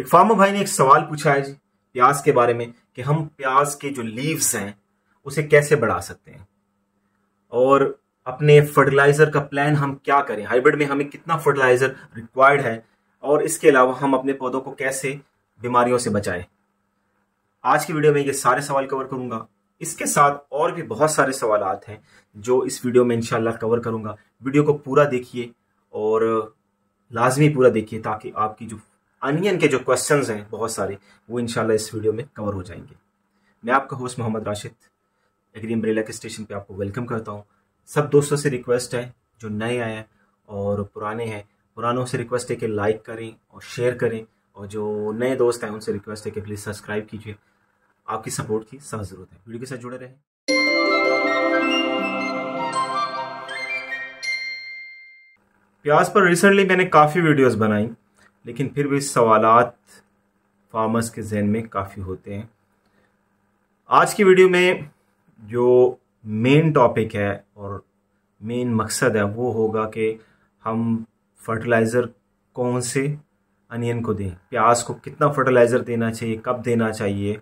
एक फार्मर भाई ने एक सवाल पूछा है जी प्याज के बारे में कि हम प्याज के जो लीव्स हैं उसे कैसे बढ़ा सकते हैं और अपने फर्टिलाइजर का प्लान हम क्या करें हाइब्रिड में हमें कितना फर्टिलाइजर रिक्वायर्ड है और इसके अलावा हम अपने पौधों को कैसे बीमारियों से बचाएं आज की वीडियो में ये सारे सवाल कवर करूंगा इसके साथ और भी बहुत सारे सवाल हैं जो इस वीडियो में इंशाल्लाह कवर करूंगा वीडियो को पूरा देखिए और लाजमी पूरा देखिए ताकि आपकी जो अनियन के जो क्वेश्चंस हैं बहुत सारे वो इनशाला इस वीडियो में कवर हो जाएंगे मैं आपका host Mohammad Rashid agri umbrella के स्टेशन पे आपको वेलकम करता हूँ सब दोस्तों से रिक्वेस्ट है जो नए आए हैं और पुराने हैं पुरानों से रिक्वेस्ट है कि लाइक करें और शेयर करें और जो नए दोस्त हैं उनसे रिक्वेस्ट है कि प्लीज़ सब्सक्राइब कीजिए आपकी सपोर्ट की सख्त ज़रूरत है वीडियो के साथ जुड़े रहें प्याज पर रिसेंटली मैंने काफ़ी वीडियोस बनाई लेकिन फिर भी सवाल फार्मर्स के जहन में काफ़ी होते हैं आज की वीडियो में जो मेन टॉपिक है और मेन मकसद है वो होगा कि हम फर्टिलाइज़र कौन से अनियन को दें प्याज को कितना फर्टिलाइज़र देना चाहिए कब देना चाहिए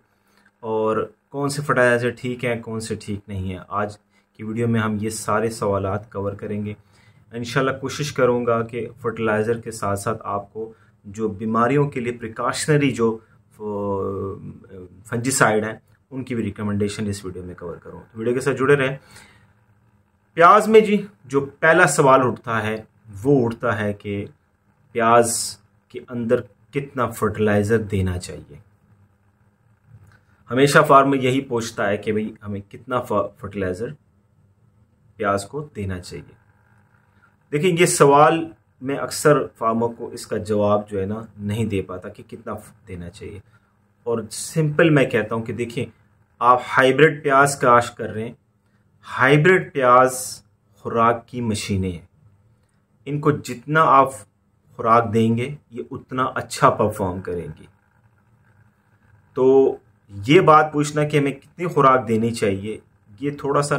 और कौन से फर्टिलाइज़र ठीक हैं कौन से ठीक नहीं हैं आज की वीडियो में हम ये सारे सवाल कवर करेंगे इन कोशिश करूँगा कि फर्टिलाइज़र के साथ साथ आपको जो बीमारियों के लिए प्रिकॉशनरी जो फंजिसाइड हैं उनकी भी रिकमेंडेशन इस वीडियो में कवर करूँ तो वीडियो के साथ जुड़े रहें प्याज में जी जो पहला सवाल उठता है वो उठता है कि प्याज के अंदर कितना फर्टिलाइज़र देना चाहिए हमेशा फार्मर यही पूछता है कि भाई हमें कितना फर्टिलाइज़र प्याज को देना चाहिए देखिए ये सवाल मैं अक्सर फार्मर को इसका जवाब जो है ना नहीं दे पाता कि कितना देना चाहिए और सिंपल मैं कहता हूँ कि देखिए आप हाइब्रिड प्याज का आश कर रहे हैं हाइब्रिड प्याज खुराक की मशीनें हैं इनको जितना आप खुराक देंगे ये उतना अच्छा परफॉर्म करेंगी तो ये बात पूछना कि हमें कितनी खुराक देनी चाहिए ये थोड़ा सा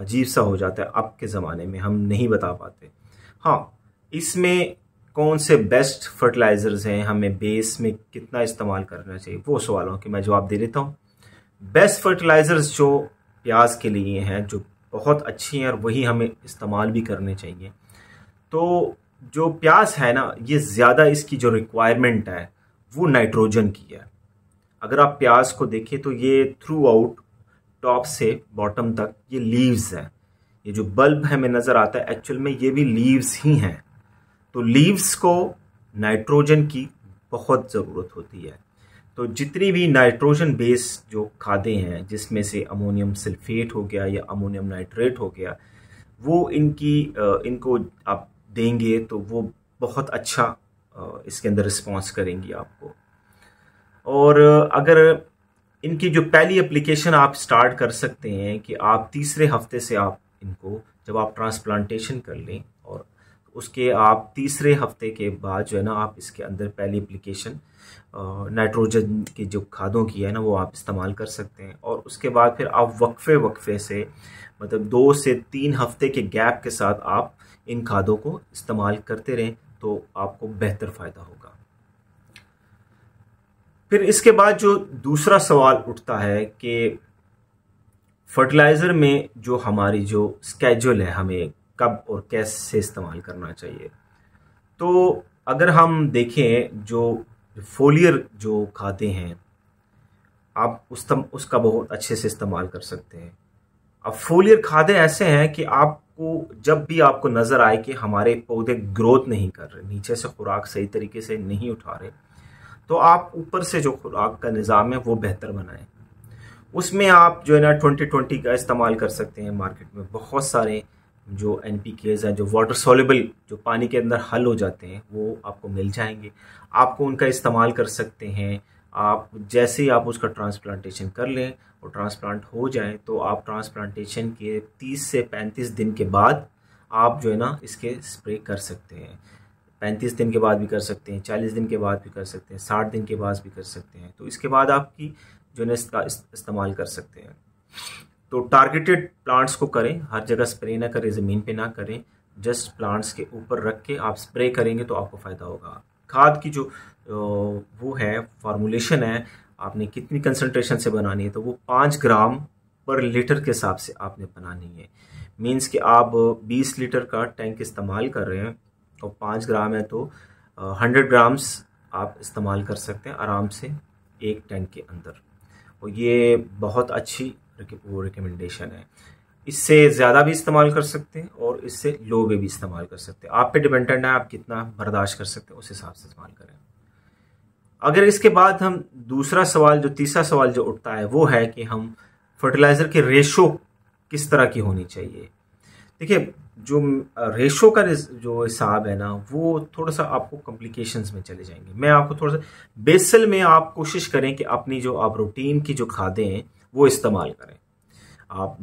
अजीब सा हो जाता है अब के ज़माने में हम नहीं बता पाते हाँ इसमें कौन से बेस्ट फर्टिलाइज़र्स हैं हमें बेस में कितना इस्तेमाल करना चाहिए वो सवालों के मैं जवाब दे देता हूँ बेस्ट फर्टिलाइज़र्स जो प्याज के लिए हैं जो बहुत अच्छी हैं और वही हमें इस्तेमाल भी करने चाहिए तो जो प्याज है ना ये ज़्यादा इसकी जो रिक्वायरमेंट है वो नाइट्रोजन की है अगर आप प्याज को देखें तो ये थ्रू आउट टॉप से बॉटम तक ये लीव्स हैं ये जो बल्ब हमें नज़र आता है एक्चुअल में ये भी लीव्स ही हैं तो लीव्स को नाइट्रोजन की बहुत ज़रूरत होती है तो जितनी भी नाइट्रोजन बेस जो खादे हैं जिसमें से अमोनियम सल्फेट हो गया या अमोनियम नाइट्रेट हो गया वो इनकी इनको आप देंगे तो वो बहुत अच्छा इसके अंदर रिस्पॉन्स करेंगी आपको और अगर इनकी जो पहली एप्लीकेशन आप स्टार्ट कर सकते हैं कि आप तीसरे हफ्ते से आप इनको जब आप ट्रांसप्लांटेशन कर लें उसके आप तीसरे हफ्ते के बाद जो है ना आप इसके अंदर पहली एप्लीकेशन नाइट्रोजन की जो खादों की है ना वो आप इस्तेमाल कर सकते हैं और उसके बाद फिर आप वक्फे वक्फे से मतलब दो से तीन हफ्ते के गैप के साथ आप इन खादों को इस्तेमाल करते रहें तो आपको बेहतर फ़ायदा होगा फिर इसके बाद जो दूसरा सवाल उठता है कि फर्टिलाइज़र में जो हमारी जो स्केजल है हमें कब और कैसे इस्तेमाल करना चाहिए तो अगर हम देखें जो फोलियर जो खाते हैं आप उस तम, उसका बहुत अच्छे से इस्तेमाल कर सकते हैं अब फोलियर खादे ऐसे हैं कि आपको जब भी आपको नज़र आए कि हमारे पौधे ग्रोथ नहीं कर रहे नीचे से खुराक सही तरीके से नहीं उठा रहे तो आप ऊपर से जो खुराक का निज़ाम है वो बेहतर बनाएं उसमें आप जो है ना ट्वेंटी ट्वेंटी का इस्तेमाल कर सकते हैं मार्केट में बहुत सारे जो एन पी केज हैं जो वाटर सोलबल जो पानी के अंदर हल हो जाते हैं वो आपको मिल जाएंगे आपको उनका इस्तेमाल कर सकते हैं आप जैसे ही आप उसका ट्रांसप्लांटेशन कर लें और ट्रांसप्लांट हो जाए तो आप ट्रांसप्लांटेशन के 30 से 35 दिन के बाद आप जो है ना इसके स्प्रे कर सकते हैं 35 दिन के बाद भी कर सकते हैं 40 दिन के बाद भी कर सकते हैं 60 दिन के बाद भी कर सकते हैं तो इसके बाद आपकी जो है ना इसका इस्तेमाल कर सकते हैं तो टारगेटेड प्लांट्स को करें हर जगह स्प्रे ना करें ज़मीन पे ना करें जस्ट प्लांट्स के ऊपर रख के आप स्प्रे करेंगे तो आपको फ़ायदा होगा खाद की जो वो है फार्मूलेशन है आपने कितनी कंसनट्रेशन से बनानी है तो वो पाँच ग्राम पर लीटर के हिसाब से आपने बनानी है मीन्स कि आप 20 लीटर का टैंक इस्तेमाल कर रहे हैं और तो पाँच ग्राम है तो हंड्रेड ग्राम्स आप इस्तेमाल कर सकते हैं आराम से एक टैंक के अंदर और ये बहुत अच्छी वो रिकमेंडेशन है इससे ज़्यादा भी इस्तेमाल कर सकते हैं और इससे लो में भी इस्तेमाल कर सकते हैं आप पे डिपेंडेंट है आप कितना बर्दाश्त कर सकते हैं उस हिसाब से इस्तेमाल करें अगर इसके बाद हम दूसरा सवाल जो तीसरा सवाल जो उठता है वो है कि हम फर्टिलाइज़र के रेशो किस तरह की होनी चाहिए देखिए जो रेशो का जो हिसाब है ना वो थोड़ा सा आपको कॉम्प्लिकेशंस में चले जाएंगे मैं आपको थोड़ा सा बेसल में आप कोशिश करें कि अपनी जो आप रूटीन की जो खादें हैं वो इस्तेमाल करें आप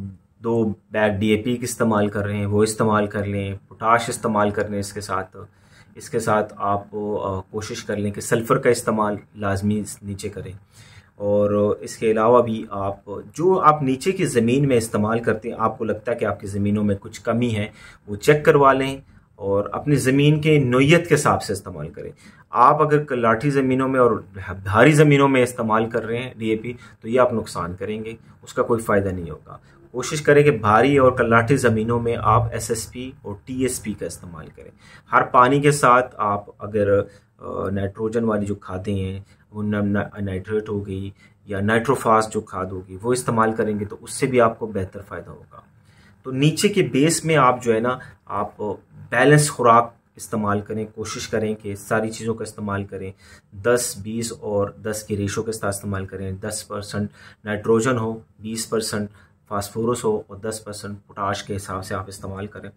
दो बैग डीएपी का इस्तेमाल कर रहे हैं वो इस्तेमाल कर लें पोटाश इस्तेमाल कर लें इसके साथ इसके साथ आप कोशिश कर लें कि सल्फ़र का इस्तेमाल लाजमी नीचे करें और इसके अलावा भी आप जो आप नीचे की ज़मीन में इस्तेमाल करते हैं आपको लगता है कि आपकी ज़मीनों में कुछ कमी है वो चेक करवा लें और अपनी ज़मीन के नोयत के हिसाब से इस्तेमाल करें आप अगर लाठी ज़मीनों में और धारी ज़मीनों में इस्तेमाल कर रहे हैं डीएपी तो ये आप नुकसान करेंगे उसका कोई फ़ायदा नहीं होगा कोशिश करें कि भारी और कलाठी ज़मीनों में आप एसएसपी और टीएसपी का इस्तेमाल करें हर पानी के साथ आप अगर नाइट्रोजन वाली जो खादें हैं वो नाइट्रेट हो गई या नाइट्रोफास जो खाद होगी वो इस्तेमाल करेंगे तो उससे भी आपको बेहतर फ़ायदा होगा तो नीचे के बेस में आप जो है ना आप बैलेंस खुराक इस्तेमाल करें कोशिश करें कि सारी चीज़ों का इस्तेमाल करें 10 20 और 10 के रेशो के साथ इस्तेमाल करें 10 परसेंट नाइट्रोजन हो 20 परसेंट फास्फोरस हो और 10 परसेंट पोटाश के हिसाब से आप इस्तेमाल करें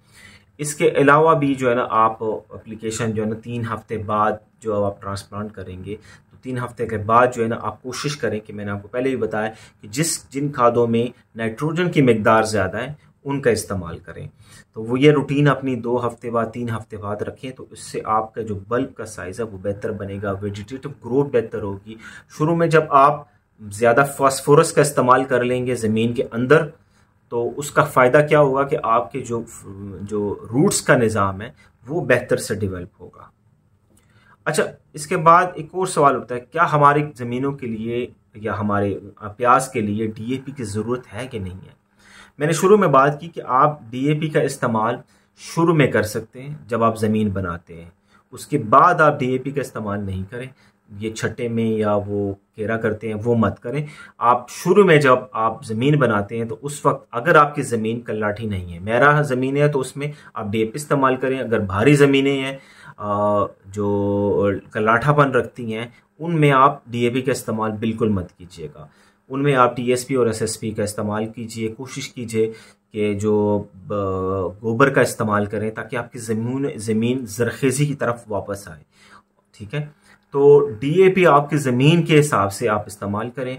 इसके अलावा भी जो है ना आप एप्लीकेशन जो है ना तीन हफ्ते बाद जो आप ट्रांसप्लांट करेंगे तो तीन हफ्ते के बाद जो है ना आप कोशिश करें कि मैंने आपको पहले भी बताया कि जिस जिन खादों में नाइट्रोजन की मकदार ज़्यादा है उनका इस्तेमाल करें तो वो ये रूटीन अपनी दो हफ्ते बाद तीन हफ्ते बाद रखें तो इससे आपका जो बल्ब का साइज़ है वो बेहतर बनेगा वेजिटेटिव ग्रोथ बेहतर होगी शुरू में जब आप ज़्यादा फास्फोरस का इस्तेमाल कर लेंगे ज़मीन के अंदर तो उसका फ़ायदा क्या होगा कि आपके जो जो रूट्स का निज़ाम है वो बेहतर से डिवेल्प होगा अच्छा इसके बाद एक और सवाल उठता है क्या हमारी ज़मीनों के लिए या हमारे प्याज के लिए डीएपी की ज़रूरत है कि नहीं है मैंने शुरू में बात की कि आप डी का इस्तेमाल शुरू में कर सकते हैं जब आप ज़मीन बनाते हैं उसके बाद आप डी का इस्तेमाल नहीं करें ये छट्टे में या वो केरा करते हैं वो मत करें आप शुरू में जब आप ज़मीन बनाते हैं तो उस वक्त अगर आपकी ज़मीन कल्लाठी नहीं है मेरा ज़मीन है तो उसमें आप डी इस्तेमाल करें अगर भारी ज़मीनें हैं जो कल्लाठापन रखती हैं उनमें आप डी का इस्तेमाल बिल्कुल मत कीजिएगा उनमें आप पी और एसएसपी का इस्तेमाल कीजिए कोशिश कीजिए कि जो गोबर का इस्तेमाल करें ताकि आपकी ज़मीन ज़मीन जरखेज़ी की तरफ वापस आए ठीक है तो डीएपी आपकी ज़मीन के हिसाब से आप इस्तेमाल करें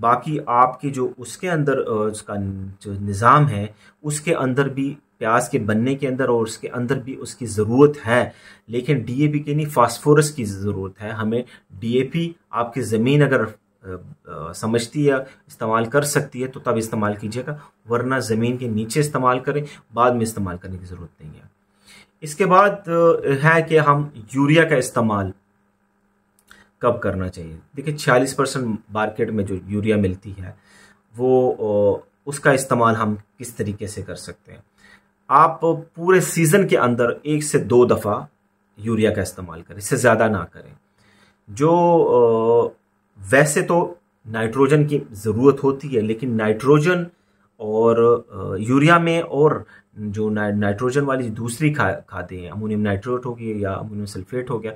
बाकी आपकी जो उसके अंदर उसका जो निज़ाम है उसके अंदर भी प्याज के बनने के अंदर और उसके अंदर भी उसकी ज़रूरत है लेकिन डीएपी के नहीं फास्फोरस की ज़रूरत है हमें डीएपी आपकी ज़मीन अगर समझती या इस्तेमाल कर सकती है तो तब इस्तेमाल कीजिएगा वरना ज़मीन के नीचे इस्तेमाल करें बाद में इस्तेमाल करने की ज़रूरत नहीं है इसके बाद है कि हम यूरिया का इस्तेमाल कब करना चाहिए देखिए छियालीस परसेंट मार्केट में जो यूरिया मिलती है वो उसका इस्तेमाल हम किस तरीके से कर सकते हैं आप पूरे सीज़न के अंदर एक से दो दफ़ा यूरिया का इस्तेमाल करें इससे ज़्यादा ना करें जो वैसे तो नाइट्रोजन की ज़रूरत होती है लेकिन नाइट्रोजन और यूरिया में और जो नाइट्रोजन वाली दूसरी खा खाते हैं अमोनियम नाइट्रोट हो गई या अमोनियम सल्फेट हो गया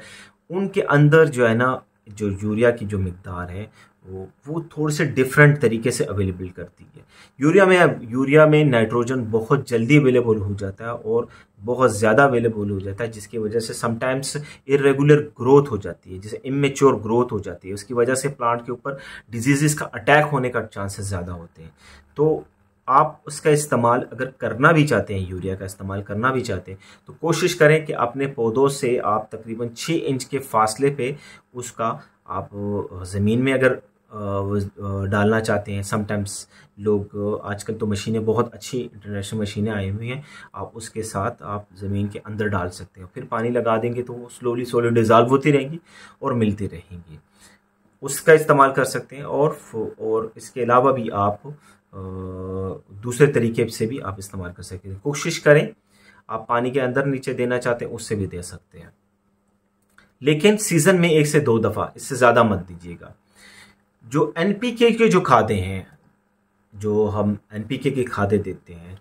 उनके अंदर जो है ना जो यूरिया की जो मकदार है वो थोड़े से डिफरेंट तरीके से अवेलेबल करती है यूरिया में यूरिया में नाइट्रोजन बहुत जल्दी अवेलेबल हो जाता है और बहुत ज़्यादा अवेलेबल हो जाता है जिसकी वजह से समटाइम्स इरेगुलर ग्रोथ हो जाती है जैसे इमेच्योर ग्रोथ हो जाती है उसकी वजह से प्लांट के ऊपर डिजीज़ का अटैक होने का चांसेस ज़्यादा होते हैं तो आप उसका इस्तेमाल अगर करना भी चाहते हैं यूरिया का इस्तेमाल करना भी चाहते हैं तो कोशिश करें कि अपने पौधों से आप तकरीबन छः इंच के फासले पे उसका आप ज़मीन में अगर डालना चाहते हैं समटाइम्स लोग आजकल तो मशीनें बहुत अच्छी इंटरनेशनल मशीनें आई हुई हैं आप उसके साथ आप ज़मीन के अंदर डाल सकते हो फिर पानी लगा देंगे तो वो स्लोली स्लोली डिज़ाल्व होती रहेंगी और मिलती रहेंगी उसका इस्तेमाल कर सकते हैं और और इसके अलावा भी आप दूसरे तरीके से भी आप इस्तेमाल कर सकते हैं कोशिश करें आप पानी के अंदर नीचे देना चाहते हैं उससे भी दे सकते हैं लेकिन सीज़न में एक से दो दफ़ा इससे ज़्यादा मत दीजिएगा जो एन के जो खादे हैं जो हम एन के खादे देते हैं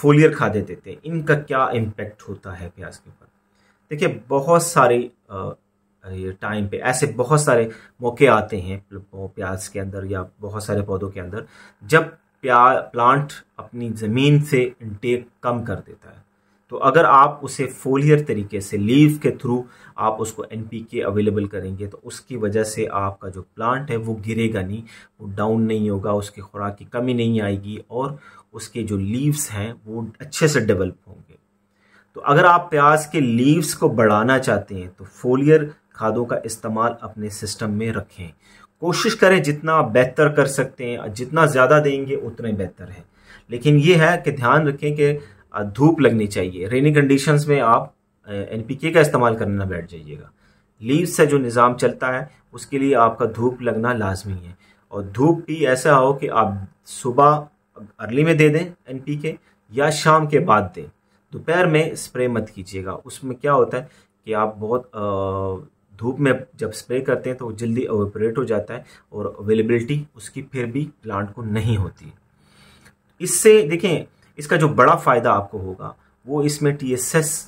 फोलियर खादे देते हैं इनका क्या इम्पेक्ट होता है प्याज के ऊपर देखिए बहुत सारे टाइम पे ऐसे बहुत सारे मौके आते हैं प्याज के अंदर या बहुत सारे पौधों के अंदर जब प्या प्लांट अपनी ज़मीन से इनटेक कम कर देता है तो अगर आप उसे फोलियर तरीके से लीव के थ्रू आप उसको एन अवेलेबल करेंगे तो उसकी वजह से आपका जो प्लांट है वो गिरेगा नहीं वो डाउन नहीं होगा उसकी खुराक की कमी नहीं आएगी और उसके जो लीव्स हैं वो अच्छे से डेवलप होंगे तो अगर आप प्याज के लीव्स को बढ़ाना चाहते हैं तो फोलियर खादों का इस्तेमाल अपने सिस्टम में रखें कोशिश करें जितना बेहतर कर सकते हैं जितना ज़्यादा देंगे उतना बेहतर है लेकिन ये है कि ध्यान रखें कि धूप लगनी चाहिए रेनी कंडीशंस में आप एन का इस्तेमाल करने ना बैठ जाइएगा लीव्स से जो निज़ाम चलता है उसके लिए आपका धूप लगना लाजमी है और धूप भी ऐसा हो कि आप सुबह अर्ली में दे दें एन के या शाम के बाद दें दोपहर में स्प्रे मत कीजिएगा उसमें क्या होता है कि आप बहुत धूप में जब स्प्रे करते हैं तो जल्दी ओवरपरेट हो जाता है और अवेलेबिलिटी उसकी फिर भी प्लांट को नहीं होती इससे देखें इसका जो बड़ा फ़ायदा आपको होगा वो इसमें टी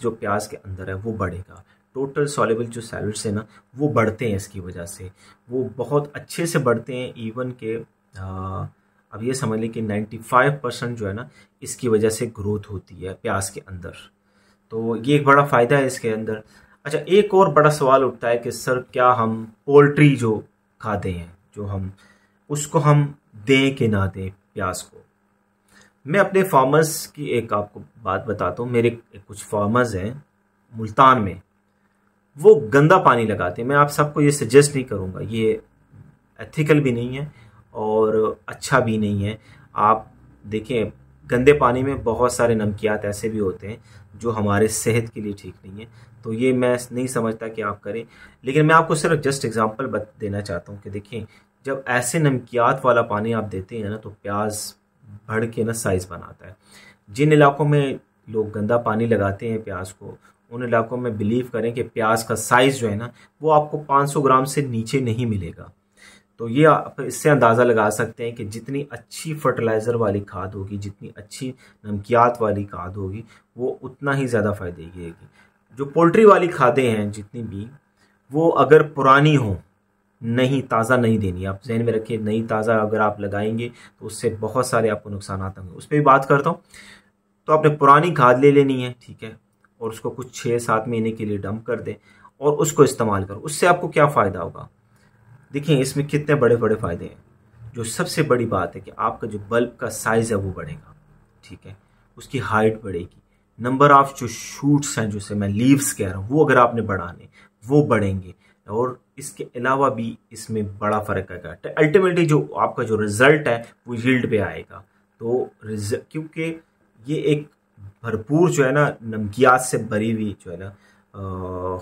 जो प्याज के अंदर है वो बढ़ेगा टोटल सॉलेबल जो सैलड्स है ना वो बढ़ते हैं इसकी वजह से वो बहुत अच्छे से बढ़ते हैं इवन के आ, अब ये समझ लें कि 95 परसेंट जो है ना इसकी वजह से ग्रोथ होती है प्याज के अंदर तो ये एक बड़ा फ़ायदा है इसके अंदर अच्छा एक और बड़ा सवाल उठता है कि सर क्या हम पोल्ट्री जो खाते हैं जो हम उसको हम दें कि ना दें प्याज को मैं अपने फार्मर्स की एक आपको बात बताता हूँ मेरे कुछ फार्मर्स हैं मुल्तान में वो गंदा पानी लगाते हैं मैं आप सबको ये सजेस्ट नहीं करूँगा ये एथिकल भी नहीं है और अच्छा भी नहीं है आप देखें गंदे पानी में बहुत सारे नमकियात ऐसे भी होते हैं जो हमारे सेहत के लिए ठीक नहीं है तो ये मैं नहीं समझता कि आप करें लेकिन मैं आपको सिर्फ जस्ट एग्ज़ाम्पल देना चाहता हूँ कि देखें जब ऐसे नमकियात वाला पानी आप देते हैं ना तो प्याज भर के ना साइज़ बनाता है जिन इलाकों में लोग गंदा पानी लगाते हैं प्याज को उन इलाकों में बिलीव करें कि प्याज का साइज़ जो है ना वो आपको 500 ग्राम से नीचे नहीं मिलेगा तो ये आप इससे अंदाज़ा लगा सकते हैं कि जितनी अच्छी फर्टिलाइज़र वाली खाद होगी जितनी अच्छी नमकियात वाली खाद होगी वो उतना ही ज़्यादा फ़ायदे की जो पोल्ट्री वाली खादें हैं जितनी भी वो अगर पुरानी हों नहीं ताज़ा नहीं देनी आप जहन में रखिए नहीं ताज़ा अगर आप लगाएंगे तो उससे बहुत सारे आपको नुकसान होंगे उस पर भी बात करता हूँ तो आपने पुरानी खाद ले लेनी है ठीक है और उसको कुछ छः सात महीने के लिए डंप कर दें और उसको इस्तेमाल करो उससे आपको क्या फ़ायदा होगा देखिए इसमें कितने बड़े बड़े फ़ायदे हैं जो सबसे बड़ी बात है कि आपका जो बल्ब का साइज़ है वो बढ़ेगा ठीक है उसकी हाइट बढ़ेगी नंबर ऑफ जो शूट्स हैं जो मैं लीव्स कह रहा हूँ वो अगर आपने बढ़ाने वो बढ़ेंगे और इसके अलावा भी इसमें बड़ा फ़र्क आएगा अल्टीमेटली जो आपका जो रिज़ल्ट है वो यील्ड पे आएगा तो क्योंकि ये एक भरपूर जो है ना नमकियात से भरी हुई जो है ना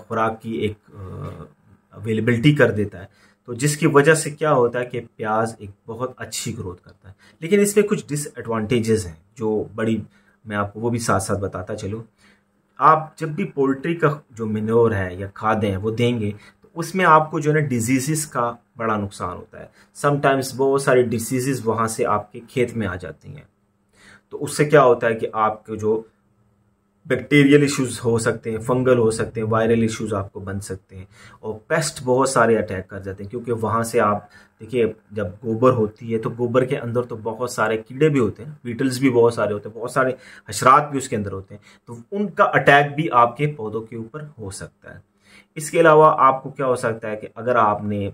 खुराक की एक अवेलेबिलिटी कर देता है तो जिसकी वजह से क्या होता है कि प्याज एक बहुत अच्छी ग्रोथ करता है लेकिन इसमें कुछ डिसएडवांटेजेस हैं जो बड़ी मैं आपको वो भी साथ साथ बताता चलूँ आप जब भी पोल्ट्री का जो मिनोर है या खादें हैं वो देंगे उसमें आपको जो है ना डिजीज़ का बड़ा नुकसान होता है समटाइम्स बहुत सारी डिजीज़ वहाँ से आपके खेत में आ जाती हैं तो उससे क्या होता है कि आपके जो बैक्टीरियल इश्यूज हो सकते हैं फंगल हो सकते हैं वायरल इश्यूज आपको बन सकते हैं और पेस्ट बहुत सारे अटैक कर जाते हैं क्योंकि वहाँ से आप देखिए जब गोबर होती है तो गोबर के अंदर तो बहुत सारे कीड़े भी होते हैं बीटल्स भी बहुत सारे होते हैं बहुत सारे हशरात भी उसके अंदर होते हैं तो उनका अटैक भी आपके पौधों के ऊपर हो सकता है इसके अलावा आपको क्या हो सकता है कि अगर आपने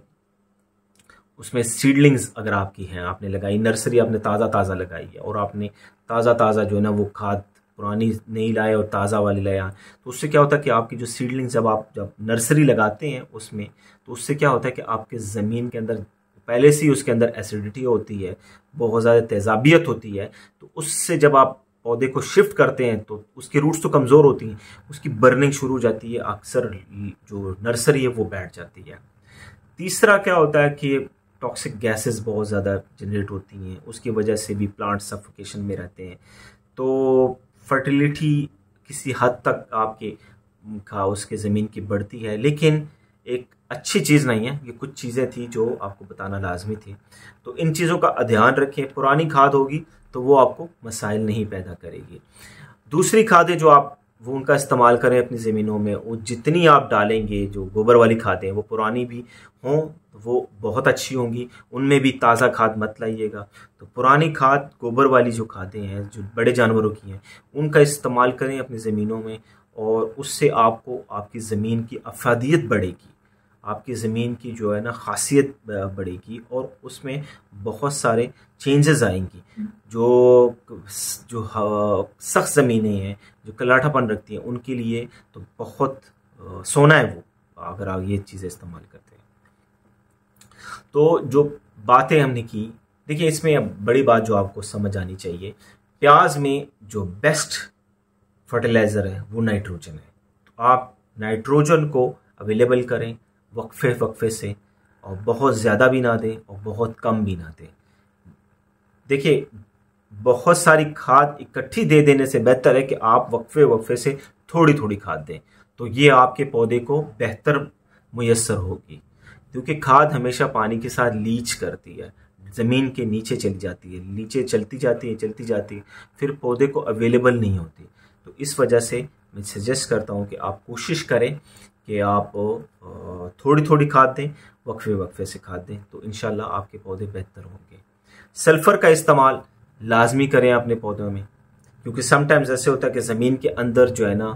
उसमें सीडलिंग्स अगर आपकी हैं आपने लगाई नर्सरी आपने ताज़ा ताज़ा लगाई है और आपने ताज़ा ताज़ा जो है ना वो खाद पुरानी नहीं लाए और ताज़ा वाली लाए तो उससे क्या होता है कि आपकी जो सीडलिंग्स जब आप जब नर्सरी लगाते हैं उसमें तो उससे क्या होता है कि आपके ज़मीन के अंदर पहले से ही उसके अंदर एसिडिटी होती है बहुत ज़्यादा तेजाबियत होती है तो उससे जब आप पौधे को शिफ्ट करते हैं तो उसकी रूट्स तो कमज़ोर होती हैं उसकी बर्निंग शुरू हो जाती है अक्सर जो नर्सरी है वो बैठ जाती है तीसरा क्या होता है कि टॉक्सिक गैसेस बहुत ज़्यादा जनरेट होती हैं उसकी वजह से भी प्लांट सफोकेशन में रहते हैं तो फर्टिलिटी किसी हद तक आपके का उसके ज़मीन की बढ़ती है लेकिन एक अच्छी चीज़ नहीं है ये कुछ चीज़ें थी जो आपको बताना लाजमी थी तो इन चीज़ों का ध्यान रखें पुरानी खाद होगी तो वो आपको मसाइल नहीं पैदा करेगी दूसरी खादें जो आप वो उनका इस्तेमाल करें अपनी ज़मीनों में वो जितनी आप डालेंगे जो गोबर वाली खादें वो पुरानी भी हों तो वो बहुत अच्छी होंगी उनमें भी ताज़ा खाद मत लाइएगा तो पुरानी खाद गोबर वाली जो खादें हैं जो बड़े जानवरों की हैं उनका इस्तेमाल करें अपनी ज़मीनों में और उससे आपको आपकी ज़मीन की अफादियत बढ़ेगी आपकी ज़मीन की जो है ना खासियत बढ़ेगी और उसमें बहुत सारे चेंजेस आएंगी जो जो सख्त ज़मीनें हैं जो कलाठापन रखती हैं उनके लिए तो बहुत सोना है वो अगर आप ये चीज़ें इस्तेमाल करते हैं तो जो बातें हमने की देखिए इसमें अब बड़ी बात जो आपको समझ आनी चाहिए प्याज में जो बेस्ट फर्टिलाइज़र है वो नाइट्रोजन है तो आप नाइट्रोजन को अवेलेबल करें वक्फे वक्फे से और बहुत ज़्यादा भी ना दें और बहुत कम भी ना दें देखिए बहुत सारी खाद इकट्ठी दे देने से बेहतर है कि आप वक्फे वक्फे से थोड़ी थोड़ी खाद दें तो ये आपके पौधे को बेहतर मैसर होगी क्योंकि खाद हमेशा पानी के साथ लीच करती है ज़मीन के नीचे चली जाती है नीचे चलती जाती है चलती जाती है फिर पौधे को अवेलेबल नहीं होती तो इस वजह से मैं सजेस्ट करता हूँ कि आप कोशिश करें कि आप थोड़ी थोड़ी खाद दें वक्फे वक्फे से खाद दें तो इन आपके पौधे बेहतर होंगे सल्फ़र का इस्तेमाल लाजमी करें अपने पौधों में क्योंकि समटाइम्स ऐसे होता है कि ज़मीन के अंदर जो है ना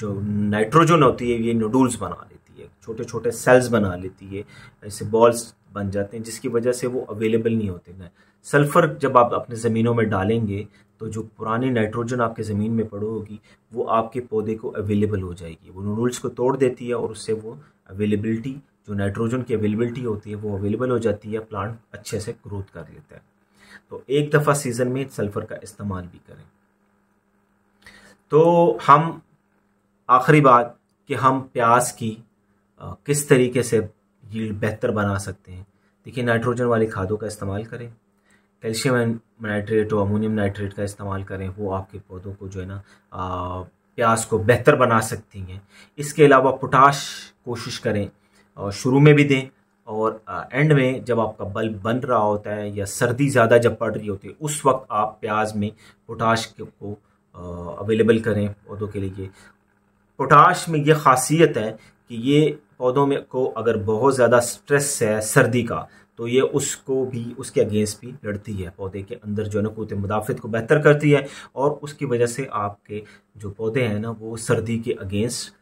जो नाइट्रोजन होती है ये नूडल्स बना लेती है छोटे छोटे सेल्स बना लेती है ऐसे बॉल्स बन जाते हैं जिसकी वजह से वो अवेलेबल नहीं होते ना सल्फ़र जब आप अपने ज़मीनों में डालेंगे तो जो पुरानी नाइट्रोजन आपके ज़मीन में पड़ो होगी वो आपके पौधे को अवेलेबल हो जाएगी वो नूडल्स को तोड़ देती है और उससे वो अवेलेबिलिटी जो नाइट्रोजन की अवेलेबिलिटी होती है वो अवेलेबल हो जाती है प्लांट अच्छे से ग्रोथ कर लेता है तो एक दफ़ा सीज़न में सल्फ़र का इस्तेमाल भी करें तो हम आखिरी बात कि हम प्याज की आ, किस तरीके से बेहतर बना सकते हैं देखिए नाइट्रोजन वाली खादों का इस्तेमाल करें कैल्शियम नाइट्रेट और अमोनियम नाइट्रेट का इस्तेमाल करें वो आपके पौधों को जो है ना प्याज को बेहतर बना सकती हैं इसके अलावा पोटाश कोशिश करें और शुरू में भी दें और एंड में जब आपका बल्ब बन रहा होता है या सर्दी ज़्यादा जब पड़ रही होती है उस वक्त आप प्याज में पोटाश को अवेलेबल करें पौधों के लिए पोटाश में ये खासियत है कि ये पौधों में को अगर बहुत ज़्यादा स्ट्रेस है सर्दी का तो ये उसको भी उसके अगेंस्ट भी लड़ती है पौधे के अंदर जो है ना कूत मुदाफ़त को बेहतर करती है और उसकी वजह से आपके जो पौधे हैं ना वो सर्दी के अगेंस्ट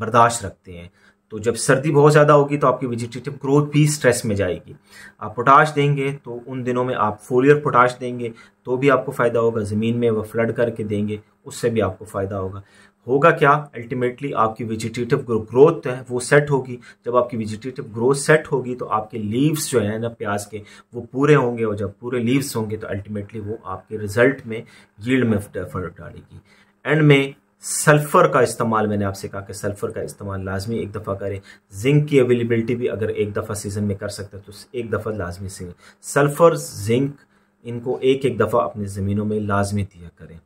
बर्दाश्त रखते हैं तो जब सर्दी बहुत ज़्यादा होगी तो आपकी वेजिटेटिव ग्रोथ भी स्ट्रेस में जाएगी आप पोटाश देंगे तो उन दिनों में आप फोलियर पोटाश देंगे तो भी आपको फ़ायदा होगा ज़मीन में वह फ्लड करके देंगे उससे भी आपको फ़ायदा होगा होगा क्या अल्टीमेटली आपकी वेजिटेटिव ग्रोथ है वो सेट होगी जब आपकी वेजिटेटिव ग्रोथ सेट होगी तो आपके लीव्स जो है ना प्याज के वो पूरे होंगे और जब पूरे लीव्स होंगे तो अल्टीमेटली वो आपके रिजल्ट में यील्ड में फर्क डालेगी एंड में सल्फ़र का इस्तेमाल मैंने आपसे कहा कि सल्फ़र का इस्तेमाल लाजमी एक दफ़ा करें जिंक की अवेलेबिलिटी भी अगर एक दफ़ा सीज़न में कर सकते हैं तो एक दफ़ा लाजमी से सल्फ़र जिंक इनको एक एक दफ़ा अपनी ज़मीनों में लाजमी दिया करें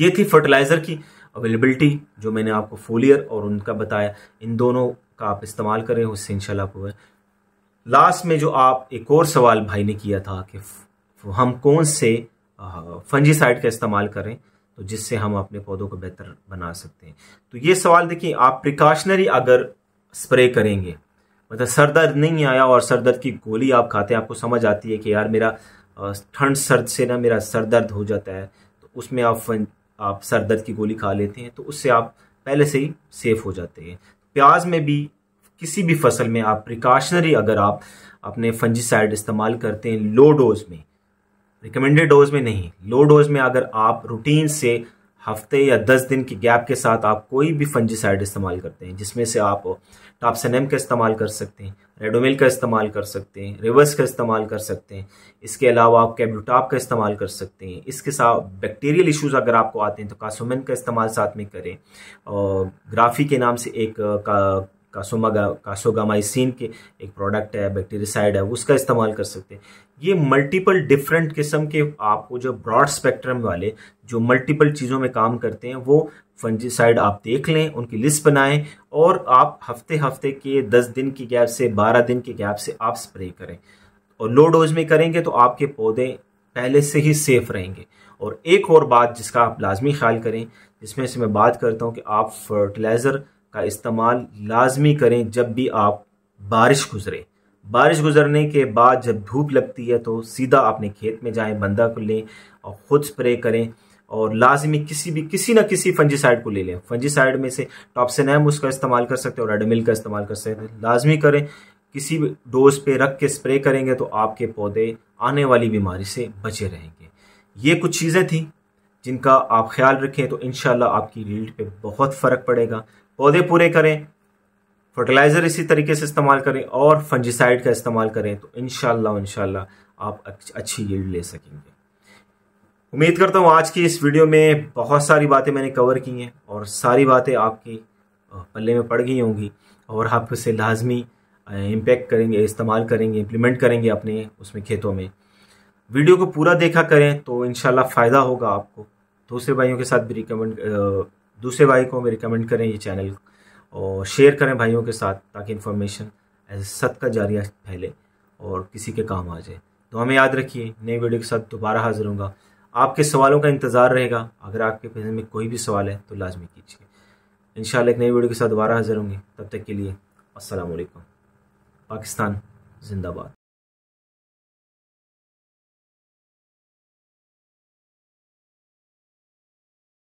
ये थी फर्टिलाइज़र की अवेलेबिलिटी जो मैंने आपको फोलियर और उनका बताया इन दोनों का आप इस्तेमाल करें उससे इनशाला आपको लास्ट में जो आप एक और सवाल भाई ने किया था कि हम कौन से फंजीसाइड का इस्तेमाल करें तो जिससे हम अपने पौधों को बेहतर बना सकते हैं तो ये सवाल देखिए आप प्रिकॉशनरी अगर स्प्रे करेंगे मतलब सरदर्द नहीं आया और सरदर्द की गोली आप खाते हैं आपको समझ आती है कि यार मेरा ठंड सर्द से ना मेरा सरदर्द हो जाता है तो उसमें आप आप सर दर्द की गोली खा लेते हैं तो उससे आप पहले से ही सेफ हो जाते हैं प्याज में भी किसी भी फसल में आप प्रिकॉशनरी अगर आप अपने फंजीसाइड इस्तेमाल करते हैं लो डोज में रिकमेंडेड डोज में नहीं लो डोज में अगर आप रूटीन से हफ्ते या दस दिन की गैप के साथ आप कोई भी फंजीसाइड इस्तेमाल करते हैं जिसमें से आप टापसनम का इस्तेमाल कर सकते हैं रेडोमिल का इस्तेमाल कर सकते हैं रिवर्स का इस्तेमाल कर सकते हैं इसके अलावा आप कैब्यूटाप का इस्तेमाल कर सकते हैं इसके साथ बैक्टीरियल इश्यूज अगर आपको आते हैं तो कासोमिन का इस्तेमाल साथ में करें और ग्राफी के नाम से एक का कासोमागा कासोगामाइसिन के एक प्रोडक्ट है बैक्टीरिसाइड है उसका इस्तेमाल कर सकते हैं ये मल्टीपल डिफरेंट किस्म के आपको जो ब्रॉड स्पेक्ट्रम वाले जो मल्टीपल चीज़ों में काम करते हैं वो फंजीसाइड आप देख लें उनकी लिस्ट बनाएं और आप हफ्ते हफ्ते के दस दिन की गैप से बारह दिन की गैप से आप स्प्रे करें और लो डोज में करेंगे तो आपके पौधे पहले से ही सेफ रहेंगे और एक और बात जिसका आप लाजमी ख्याल करें जिसमें से मैं बात करता हूँ कि आप फर्टिलाइज़र का इस्तेमाल लाजमी करें जब भी आप बारिश गुजरें बारिश गुजरने के बाद जब धूप लगती है तो सीधा अपने खेत में जाएं बंदा को लें और ख़ुद स्प्रे करें और लाजमी किसी भी किसी ना किसी फंजीसाइड को ले लें फंजीसाइड में से टॉपसनैम उसका इस्तेमाल कर सकते हैं और एडमिल का इस्तेमाल कर सकते हैं लाजमी करें किसी भी डोज पे रख के स्प्रे करेंगे तो आपके पौधे आने वाली बीमारी से बचे रहेंगे ये कुछ चीज़ें थी जिनका आप ख्याल रखें तो इन आपकी रील्ड पे बहुत फ़र्क पड़ेगा पौधे पूरे करें फर्टिलाइज़र इसी तरीके से इस्तेमाल करें और फंजिसाइड का इस्तेमाल करें तो इन शाला आप अच्छी यील्ड ले सकेंगे उम्मीद करता हूँ आज की इस वीडियो में बहुत सारी बातें मैंने कवर की हैं और सारी बातें आपकी पल्ले में पड़ गई होंगी और आप उसे लाजमी इम्पेक्ट करेंगे इस्तेमाल करेंगे इम्प्लीमेंट करेंगे अपने उसमें खेतों में वीडियो को पूरा देखा करें तो इन फ़ायदा होगा आपको दूसरे भाइयों के साथ भी रिकमेंड दूसरे भाई को भी रिकमेंड करें ये चैनल और शेयर करें भाइयों के साथ ताकि इन्फॉर्मेशन सत का जारिया फैले और किसी के काम आ जाए तो हमें याद रखिए नई वीडियो के साथ दोबारा हाजिर होगा आपके सवालों का इंतज़ार रहेगा अगर आपके जहन में कोई भी सवाल है तो लाजमी कीजिए इन एक नई वीडियो के साथ दोबारा हाजिर होंगे तब तक के लिए असलकम पाकिस्तान जिंदाबाद